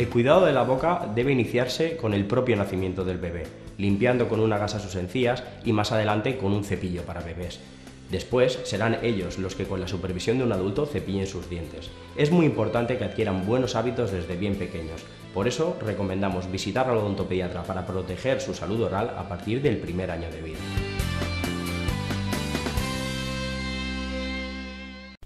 El cuidado de la boca debe iniciarse con el propio nacimiento del bebé, limpiando con una gasa sus encías y más adelante con un cepillo para bebés. Después serán ellos los que con la supervisión de un adulto cepillen sus dientes. Es muy importante que adquieran buenos hábitos desde bien pequeños. Por eso recomendamos visitar al odontopediatra para proteger su salud oral a partir del primer año de vida.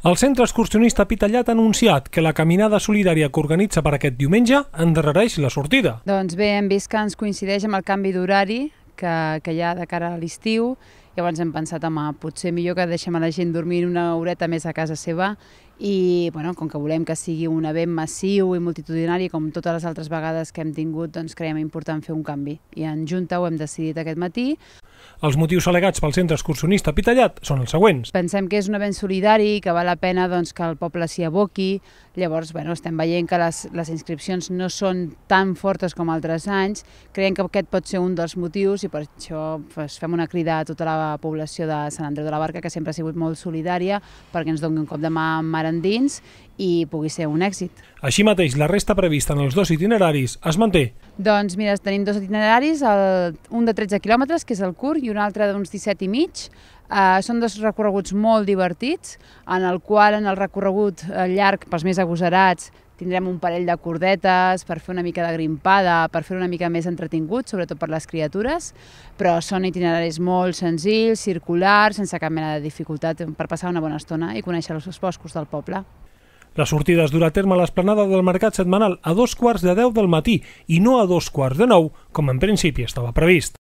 El Centre Excursionista Pitallat ha anunciat que la caminada solidària que organitza per aquest diumenge endarrereix la sortida. Doncs bé, hem vist que ens coincideix amb el canvi d'horari que, que hi ha de cara a l'estiu. Llavors hem pensat, home, potser millor que deixem a la gent dormir una horeta més a casa seva i, bueno, com que volem que sigui un event massiu i multitudinari, com totes les altres vegades que hem tingut, doncs creiem important fer un canvi. I en Junta ho hem decidit aquest matí. Els motius al·legats pel centre excursionista Pitallat són els següents. Pensem que és un event solidari, que val la pena doncs, que el poble s'hi aboqui, llavors bueno, estem veient que les, les inscripcions no són tan fortes com altres anys, creiem que aquest pot ser un dels motius i per això pues, fem una crida a tota la població de Sant Andreu de la Barca, que sempre ha sigut molt solidària, perquè ens doni un cop de mà mar endins i pugui ser un èxit. Així mateix, la resta prevista en els dos itineraris es manté. Doncs mira, tenim dos itineraris, el, un de 13 quilòmetres, que és el curt, i un altre d'uns 17 i mig. Uh, són dos recorreguts molt divertits, en el qual en el recorregut eh, llarg pels més agosarats tindrem un parell de cordetes per fer una mica de grimpada, per fer una mica més entretingut, sobretot per les criatures, però són itineraris molt senzills, circulars, sense cap mena de dificultat per passar una bona estona i conèixer els boscos del poble. La sortida es durà a terme a l'esplanada del mercat setmanal a dos quarts de deu del matí i no a dos quarts de nou, com en principi estava previst.